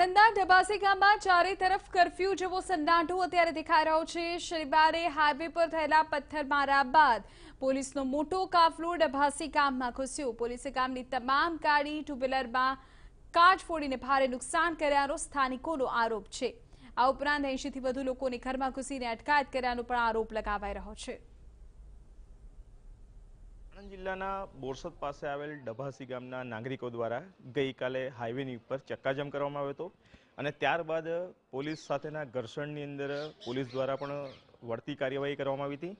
આણંદના ઢબાસી ગામમાં ચારે તરફ કરફ્યુ જેવો સન્નાટો અત્યારે દેખાઈ રહ્યો છે શનિવારે હાઈવે પર થયેલા પથ્થરમારા બાદ પોલીસનો મોટો કાફલો ડભાસી ગામમાં ઘૂસ્યો પોલીસે ગામની તમામ ગાડી ટુ વ્હીલરમાં કાચ ફોડીને ભારે નુકસાન કર્યાનો સ્થાનિકોનો આરોપ છે આ ઉપરાંત એંશીથી વધુ લોકોને ઘરમાં ઘૂસીને અટકાયત કર્યાનો પણ આરોપ લગાવાઈ રહ્યો છે આણંદ જિલ્લાના બોરસદ પાસે આવેલ ડભાસી ગામના નાગરિકો દ્વારા ગઈકાલે હાઈવેની ઉપર ચક્કાજામ કરવામાં આવ્યો હતો અને ત્યારબાદ પોલીસ સાથેના ઘર્ષણની અંદર પોલીસ દ્વારા પણ વળતી કાર્યવાહી કરવામાં આવી હતી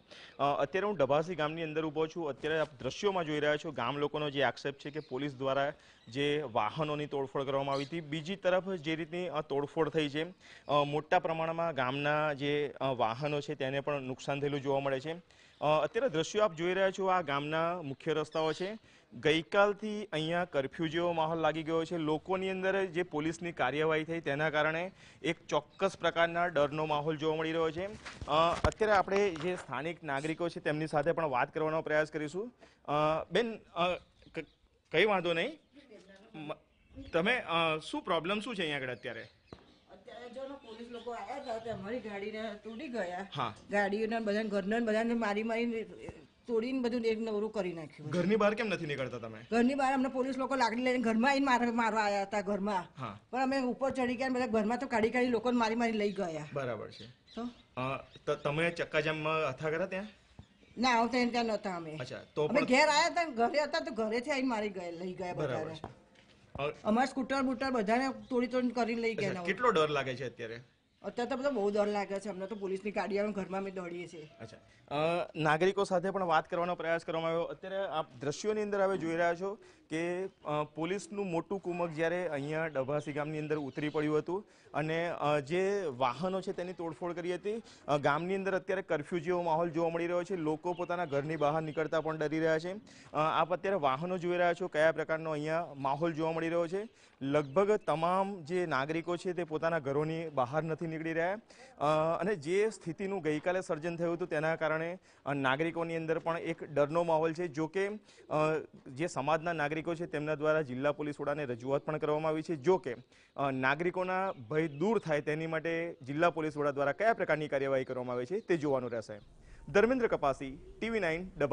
અત્યારે હું ડભાસી ગામની અંદર ઊભો છું અત્યારે આપ દ્રશ્યોમાં જોઈ રહ્યા છો ગામ લોકોનો જે આક્ષેપ છે કે પોલીસ દ્વારા જે વાહનોની તોડફોડ કરવામાં આવી હતી બીજી તરફ જે રીતની તોડફોડ થઈ છે મોટા પ્રમાણમાં ગામના જે વાહનો છે તેને પણ નુકસાન થયેલું જોવા મળે છે અત્યારે દ્રશ્યો આપ જોઈ રહ્યા છો આ ગામના મુખ્ય રસ્તાઓ છે ગઈકાલથી અહીંયા કરફ્યુ જેવો માહોલ લાગી ગયો છે લોકોની અંદર જે પોલીસની કાર્યવાહી થઈ તેના કારણે એક ચોક્કસ પ્રકારના ડરનો માહોલ જોવા મળી રહ્યો છે અત્યારે આપણે જે સ્થાનિક નાગરિકો છે તેમની સાથે પણ વાત કરવાનો પ્રયાસ કરીશું બેન કંઈ વાંધો નહીં તમે શું પ્રોબ્લેમ શું છે અહીંયા આગળ અત્યારે પોલીસ લોકો આવ્યા હતા અમારી ગાડીને તૂટી ગયા ગાડીઓના બધાને ઘરના બધાને મારી મારી તોડીને બધું એક નવરું કરી નાખ્યું ઘરની બહાર કેમ નથી નીકળતા તમે ઘરની બહાર અમને પોલીસ લોકો લાકડી લઈને ઘરમાં આવીને મારા મારવા આવ્યા હતા ઘરમાં પણ અમે ઉપર ચડી ગયા બધા ઘરમાં તો કાઢી કાઢી લોકોને મારી મારી લઈ ગયા બરાબર છે તો તમે ચક્કાજામમાં હતા ખરા ત્યાં ના આવતા ત્યાં નહોતા અમે તો અમે ઘેર આવ્યા હતા ઘરે હતા તો ઘરેથી આવીને મારી ગયા લઈ ગયા બરાબર અમારા સ્કૂટર બુટર બધાને તોડી તોડી કરી લઈ ગયા કેટલો ડર લાગે છે અત્યારે અત્યારે તો બધા બહુ ડર લાગે છે અમને તો પોલીસની ગાડી આવે ઘરમાં અમે દોડીએ છીએ અચ્છા નાગરિકો સાથે પણ વાત કરવાનો પ્રયાસ કરવામાં આવ્યો અત્યારે આ દ્રશ્યોની અંદર હવે જોઈ રહ્યા છો કે પોલીસનું મોટું કુમક જ્યારે અહીંયા ડભાસી ગામની અંદર ઉતરી પડ્યું હતું અને જે વાહનો છે તેની તોડફોડ કરી હતી ગામની અંદર અત્યારે કરફ્યુ જેવો માહોલ જોવા મળી રહ્યો છે લોકો પોતાના ઘરની બહાર નીકળતા પણ ડરી રહ્યા છે આપ અત્યારે વાહનો જોઈ રહ્યા છો કયા પ્રકારનો અહીંયા માહોલ જોવા મળી રહ્યો છે લગભગ તમામ જે નાગરિકો છે તે પોતાના ઘરોની બહાર નથી નથી નીકળી રહ્યા અને જે સ્થિતિનું ગઈકાલે સર્જન થયું હતું તેના કારણે નાગરિકોની અંદર પણ એક ડરનો માહોલ છે જો કે જે સમાજના નાગરિકો છે તેમના દ્વારા જિલ્લા પોલીસ વડાને રજૂઆત પણ કરવામાં આવી છે જો કે નાગરિકોના ભય દૂર થાય તેની માટે જિલ્લા પોલીસ વડા દ્વારા કયા પ્રકારની કાર્યવાહી કરવામાં આવે છે તે જોવાનું રહેશે ધર્મેન્દ્ર કપાસી ટીવી નાઇન